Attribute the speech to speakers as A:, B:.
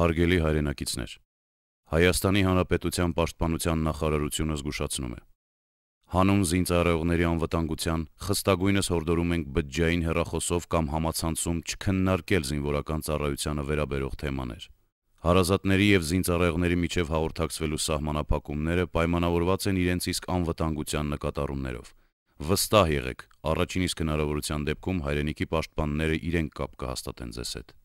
A: Հարգելի հայրենակիցներ, Հայաստանի Հանրապետության Պաշտպանության նախարարությունը զգուշացնում է. Հանուն զինծառայողների անվտանգության խստագույնս հորդորում ենք բջջային հերախոսով կամ համացանցում չքննարկել զինվորական ծառայությանը վերաբերող թեմաներ։ Հարազատների եւ զինծառայողների միջև հաղորդակցվելու սահմանափակումները պայմանավորված են իրենց իսկ անվտանգության նկատառումներով։ Վստահ եղեք, առաջին իսկ հնարավորության դեպքում հայրենիքի պաշտպանները իրենք կապ կհաստատեն ձեզ հետ։